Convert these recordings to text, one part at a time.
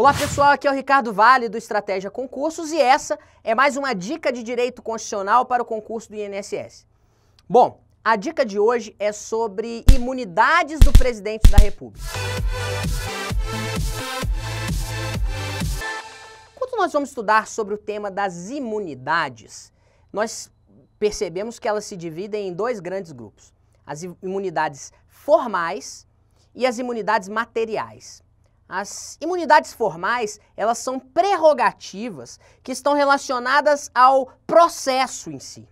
Olá pessoal, aqui é o Ricardo Vale do Estratégia Concursos e essa é mais uma dica de direito constitucional para o concurso do INSS. Bom, a dica de hoje é sobre imunidades do presidente da República. Quando nós vamos estudar sobre o tema das imunidades, nós percebemos que elas se dividem em dois grandes grupos: as imunidades formais e as imunidades materiais. As imunidades formais, elas são prerrogativas que estão relacionadas ao processo em si.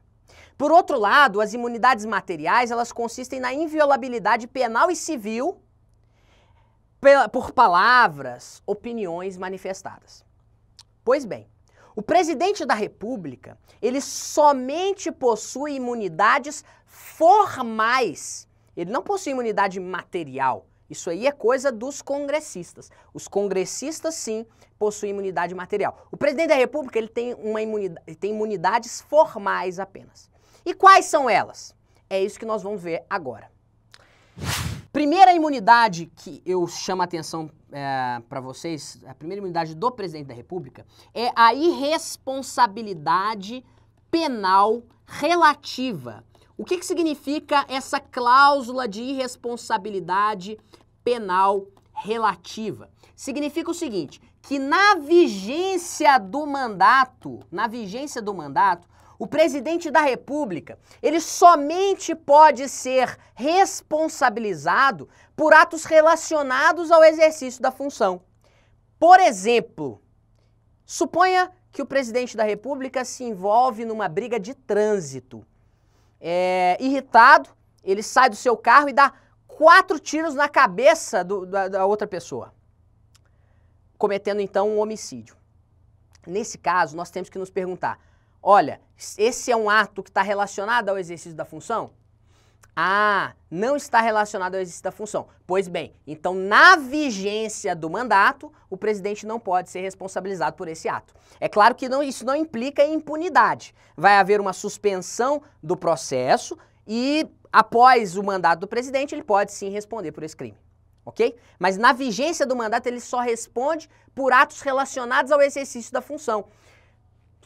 Por outro lado, as imunidades materiais, elas consistem na inviolabilidade penal e civil por palavras, opiniões manifestadas. Pois bem, o presidente da República, ele somente possui imunidades formais. Ele não possui imunidade material isso aí é coisa dos congressistas. Os congressistas, sim, possuem imunidade material. O presidente da República ele tem, uma imunidade, ele tem imunidades formais apenas. E quais são elas? É isso que nós vamos ver agora. Primeira imunidade que eu chamo a atenção é, para vocês, a primeira imunidade do presidente da República, é a irresponsabilidade penal relativa o que, que significa essa cláusula de irresponsabilidade penal relativa? Significa o seguinte, que na vigência do mandato, na vigência do mandato, o presidente da República, ele somente pode ser responsabilizado por atos relacionados ao exercício da função. Por exemplo, suponha que o presidente da República se envolve numa briga de trânsito é, irritado, ele sai do seu carro e dá quatro tiros na cabeça do, da, da outra pessoa, cometendo então um homicídio. Nesse caso, nós temos que nos perguntar: olha, esse é um ato que está relacionado ao exercício da função? Ah, não está relacionado ao exercício da função. Pois bem, então na vigência do mandato, o presidente não pode ser responsabilizado por esse ato. É claro que não, isso não implica impunidade. Vai haver uma suspensão do processo e após o mandato do presidente, ele pode sim responder por esse crime. Ok? Mas na vigência do mandato, ele só responde por atos relacionados ao exercício da função.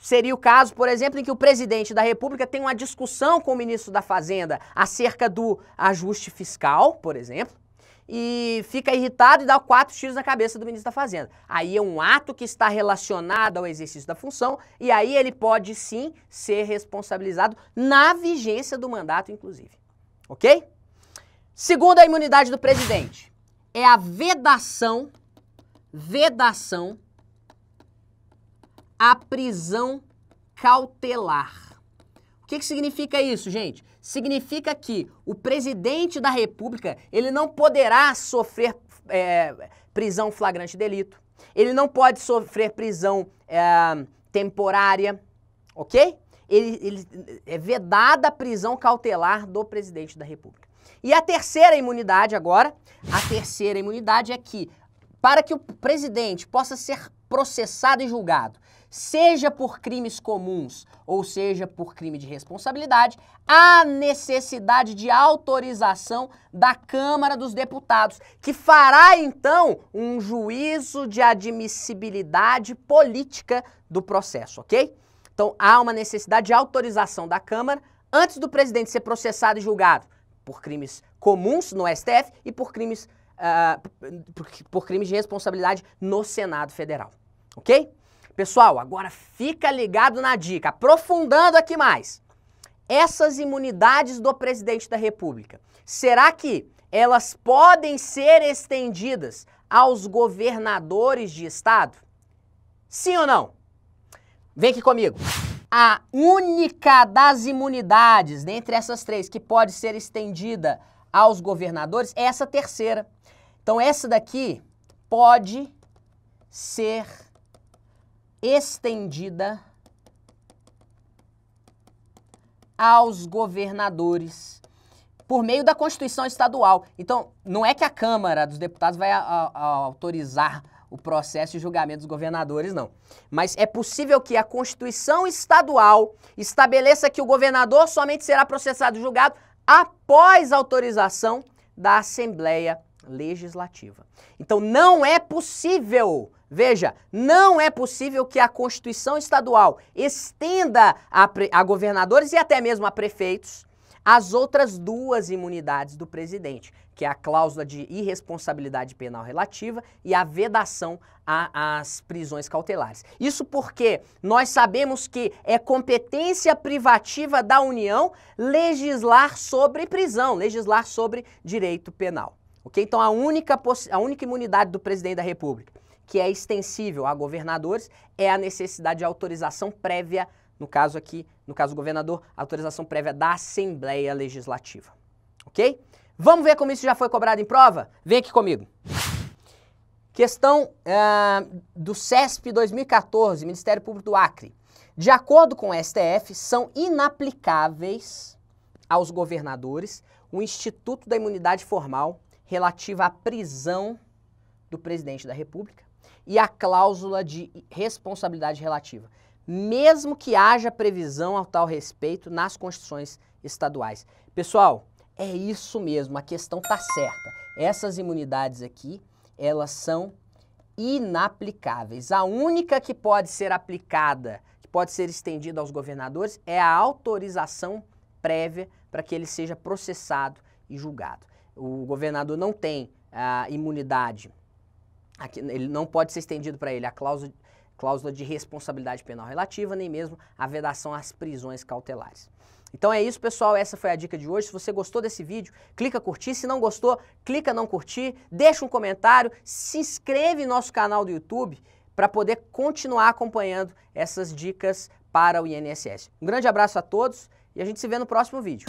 Seria o caso, por exemplo, em que o presidente da República tem uma discussão com o ministro da Fazenda acerca do ajuste fiscal, por exemplo, e fica irritado e dá quatro tiros na cabeça do ministro da Fazenda. Aí é um ato que está relacionado ao exercício da função e aí ele pode sim ser responsabilizado na vigência do mandato, inclusive. Ok? Segunda a imunidade do presidente é a vedação, vedação a prisão cautelar. O que, que significa isso, gente? Significa que o presidente da República ele não poderá sofrer é, prisão flagrante de delito. Ele não pode sofrer prisão é, temporária, ok? Ele, ele, é vedada a prisão cautelar do presidente da República. E a terceira imunidade agora, a terceira imunidade é que para que o presidente possa ser processado e julgado, seja por crimes comuns ou seja por crime de responsabilidade, há necessidade de autorização da Câmara dos Deputados, que fará então um juízo de admissibilidade política do processo, ok? Então há uma necessidade de autorização da Câmara antes do presidente ser processado e julgado por crimes comuns no STF e por crimes, uh, por, por crimes de responsabilidade no Senado Federal. Ok? Pessoal, agora fica ligado na dica, aprofundando aqui mais. Essas imunidades do presidente da República, será que elas podem ser estendidas aos governadores de estado? Sim ou não? Vem aqui comigo. A única das imunidades, dentre essas três, que pode ser estendida aos governadores é essa terceira. Então, essa daqui pode ser estendida aos governadores por meio da Constituição Estadual. Então, não é que a Câmara dos Deputados vai a, a, a autorizar o processo e julgamento dos governadores, não. Mas é possível que a Constituição Estadual estabeleça que o governador somente será processado e julgado após autorização da Assembleia legislativa. Então não é possível, veja, não é possível que a Constituição Estadual estenda a, a governadores e até mesmo a prefeitos as outras duas imunidades do presidente, que é a cláusula de irresponsabilidade penal relativa e a vedação às prisões cautelares. Isso porque nós sabemos que é competência privativa da União legislar sobre prisão, legislar sobre direito penal. Ok? Então a única, a única imunidade do presidente da República, que é extensível a governadores, é a necessidade de autorização prévia, no caso aqui, no caso do governador, autorização prévia da Assembleia Legislativa. Ok? Vamos ver como isso já foi cobrado em prova? Vem aqui comigo. Questão uh, do CESP 2014, Ministério Público do Acre. De acordo com o STF, são inaplicáveis aos governadores o Instituto da Imunidade Formal relativa à prisão do presidente da República e a cláusula de responsabilidade relativa, mesmo que haja previsão a tal respeito nas constituições estaduais. Pessoal, é isso mesmo, a questão está certa. Essas imunidades aqui, elas são inaplicáveis. A única que pode ser aplicada, que pode ser estendida aos governadores, é a autorização prévia para que ele seja processado e julgado o governador não tem a imunidade, aqui, ele não pode ser estendido para ele a cláusula, cláusula de responsabilidade penal relativa, nem mesmo a vedação às prisões cautelares. Então é isso, pessoal. Essa foi a dica de hoje. Se você gostou desse vídeo, clica curtir. Se não gostou, clica não curtir. Deixa um comentário. Se inscreve em nosso canal do YouTube para poder continuar acompanhando essas dicas para o INSS. Um grande abraço a todos e a gente se vê no próximo vídeo.